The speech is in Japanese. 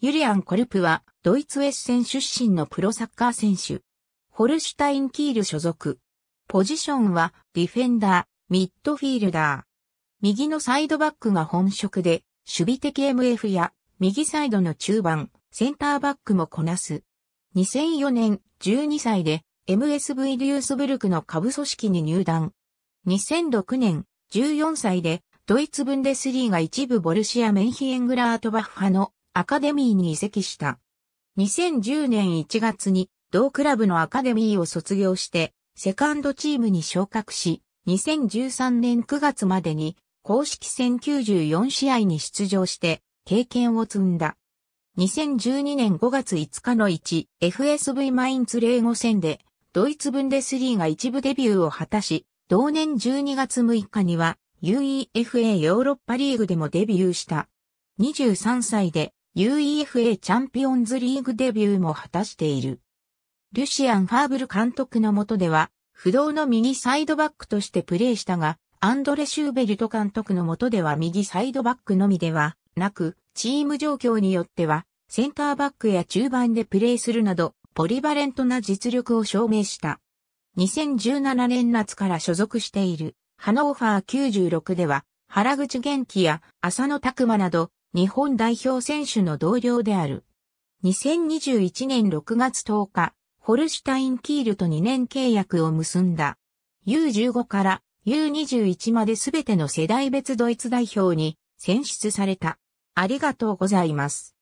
ユリアン・コルプは、ドイツエッセン出身のプロサッカー選手。ホルシュタイン・キール所属。ポジションは、ディフェンダー、ミッドフィールダー。右のサイドバックが本職で、守備的 MF や、右サイドの中盤、センターバックもこなす。2004年、12歳で、MSV デュースブルクの下部組織に入団。2006年、14歳で、ドイツブンデスリーが一部ボルシア・メンヒエングラートバッファのアカデミーに移籍した。2010年1月に同クラブのアカデミーを卒業して、セカンドチームに昇格し、2013年9月までに公式戦94試合に出場して経験を積んだ。2012年5月5日の 1FSV マインツ05戦でドイツブンデスリーが一部デビューを果たし、同年12月6日には UEFA ヨーロッパリーグでもデビューした。23歳で UEFA チャンピオンズリーグデビューも果たしている。ルシアン・ファーブル監督のもとでは、不動の右サイドバックとしてプレーしたが、アンドレ・シューベルト監督のもとでは右サイドバックのみではなく、チーム状況によっては、センターバックや中盤でプレーするなど、ポリバレントな実力を証明した。2017年夏から所属している、ハノーファー96では、原口元気や浅野拓磨など、日本代表選手の同僚である。2021年6月10日、ホルシュタイン・キールと2年契約を結んだ。U15 から U21 まで全ての世代別ドイツ代表に選出された。ありがとうございます。